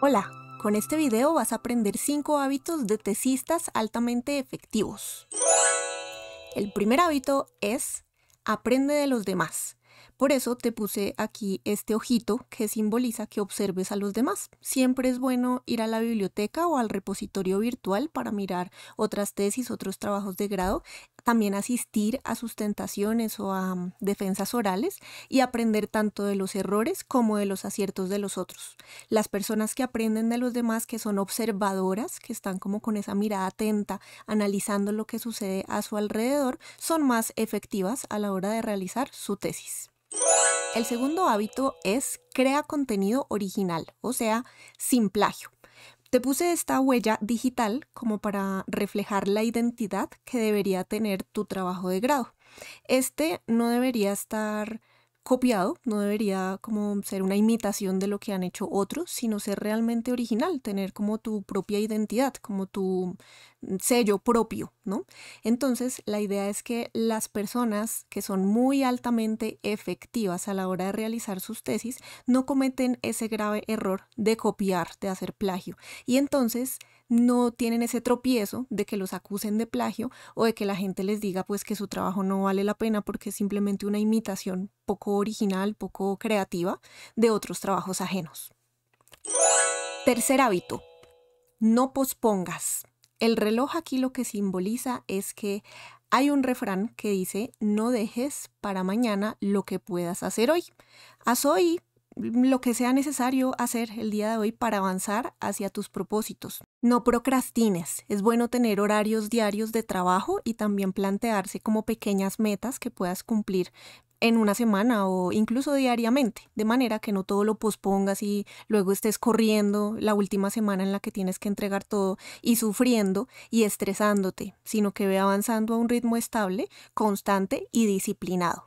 Hola, con este video vas a aprender 5 hábitos de tesistas altamente efectivos. El primer hábito es aprende de los demás. Por eso te puse aquí este ojito que simboliza que observes a los demás. Siempre es bueno ir a la biblioteca o al repositorio virtual para mirar otras tesis, otros trabajos de grado también asistir a sustentaciones tentaciones o a mm, defensas orales y aprender tanto de los errores como de los aciertos de los otros. Las personas que aprenden de los demás, que son observadoras, que están como con esa mirada atenta, analizando lo que sucede a su alrededor, son más efectivas a la hora de realizar su tesis. El segundo hábito es crea contenido original, o sea, sin plagio. Te puse esta huella digital como para reflejar la identidad que debería tener tu trabajo de grado. Este no debería estar copiado, no debería como ser una imitación de lo que han hecho otros, sino ser realmente original, tener como tu propia identidad, como tu mm, sello propio, ¿no? Entonces, la idea es que las personas que son muy altamente efectivas a la hora de realizar sus tesis no cometen ese grave error de copiar, de hacer plagio. Y entonces, no tienen ese tropiezo de que los acusen de plagio o de que la gente les diga pues que su trabajo no vale la pena porque es simplemente una imitación poco original, poco creativa de otros trabajos ajenos. Tercer hábito, no pospongas. El reloj aquí lo que simboliza es que hay un refrán que dice, no dejes para mañana lo que puedas hacer hoy. Haz hoy lo que sea necesario hacer el día de hoy para avanzar hacia tus propósitos. No procrastines. Es bueno tener horarios diarios de trabajo y también plantearse como pequeñas metas que puedas cumplir en una semana o incluso diariamente, de manera que no todo lo pospongas y luego estés corriendo la última semana en la que tienes que entregar todo y sufriendo y estresándote, sino que ve avanzando a un ritmo estable, constante y disciplinado.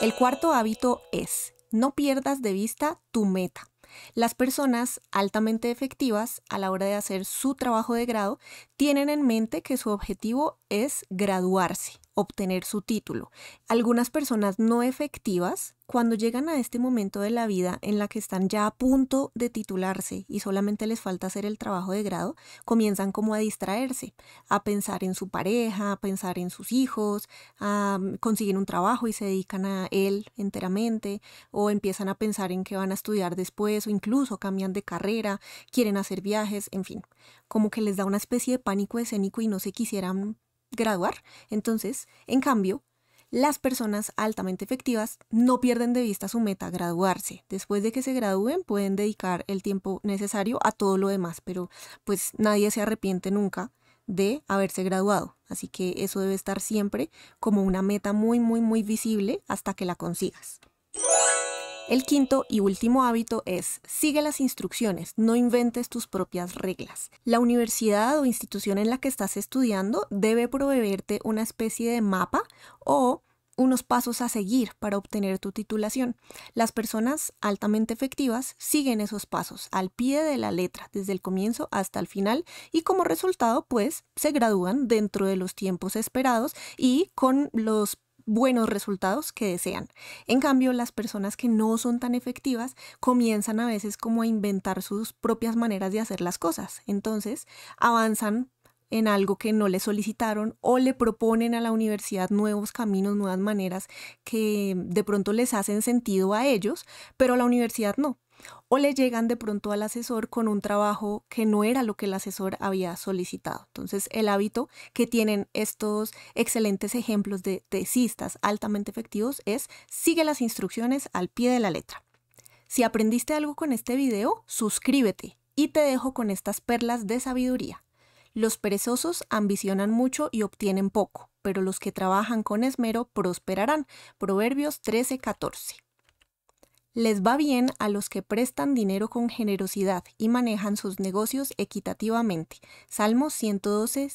El cuarto hábito es no pierdas de vista tu meta. Las personas altamente efectivas a la hora de hacer su trabajo de grado tienen en mente que su objetivo es graduarse obtener su título. Algunas personas no efectivas, cuando llegan a este momento de la vida en la que están ya a punto de titularse y solamente les falta hacer el trabajo de grado, comienzan como a distraerse, a pensar en su pareja, a pensar en sus hijos, a mm, un trabajo y se dedican a él enteramente, o empiezan a pensar en que van a estudiar después, o incluso cambian de carrera, quieren hacer viajes, en fin, como que les da una especie de pánico escénico y no se quisieran graduar. Entonces, en cambio, las personas altamente efectivas no pierden de vista su meta, graduarse. Después de que se gradúen pueden dedicar el tiempo necesario a todo lo demás, pero pues nadie se arrepiente nunca de haberse graduado. Así que eso debe estar siempre como una meta muy, muy, muy visible hasta que la consigas. El quinto y último hábito es, sigue las instrucciones, no inventes tus propias reglas. La universidad o institución en la que estás estudiando debe proveerte una especie de mapa o unos pasos a seguir para obtener tu titulación. Las personas altamente efectivas siguen esos pasos al pie de la letra, desde el comienzo hasta el final, y como resultado, pues, se gradúan dentro de los tiempos esperados y con los buenos resultados que desean. En cambio, las personas que no son tan efectivas comienzan a veces como a inventar sus propias maneras de hacer las cosas. Entonces, avanzan en algo que no le solicitaron o le proponen a la universidad nuevos caminos, nuevas maneras que de pronto les hacen sentido a ellos, pero a la universidad no o le llegan de pronto al asesor con un trabajo que no era lo que el asesor había solicitado. Entonces, el hábito que tienen estos excelentes ejemplos de tesistas altamente efectivos es sigue las instrucciones al pie de la letra. Si aprendiste algo con este video, suscríbete y te dejo con estas perlas de sabiduría. Los perezosos ambicionan mucho y obtienen poco, pero los que trabajan con esmero prosperarán. Proverbios 13:14. Les va bien a los que prestan dinero con generosidad y manejan sus negocios equitativamente. Salmo 112,